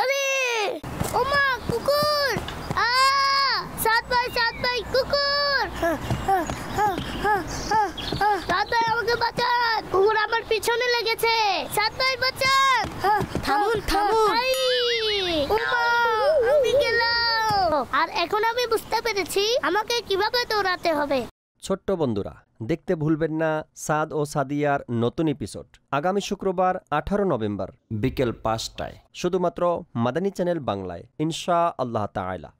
আরে ও মা কুকুর আ সাত ভাই সাত ভাই কুকুর সাত ভাই আমাকে বাঁচান কুকুর আমার পিছনে লেগেছে সাত ভাই বাঁচান থামুন থামুন আর এখন আমি বুঝতে পেরেছি আমাকে কিভাবে দৌড়াতে হবে ছোট্ট বন্ধুরা দেখতে ভুলবেন না সাদ ও সাদিয়ার নতুন এপিসোড আগামী শুক্রবার আঠারো নভেম্বর বিকেল পাঁচটায় শুধুমাত্র মাদানী চ্যানেল বাংলায় ইনশা আল্লাহ তাআলা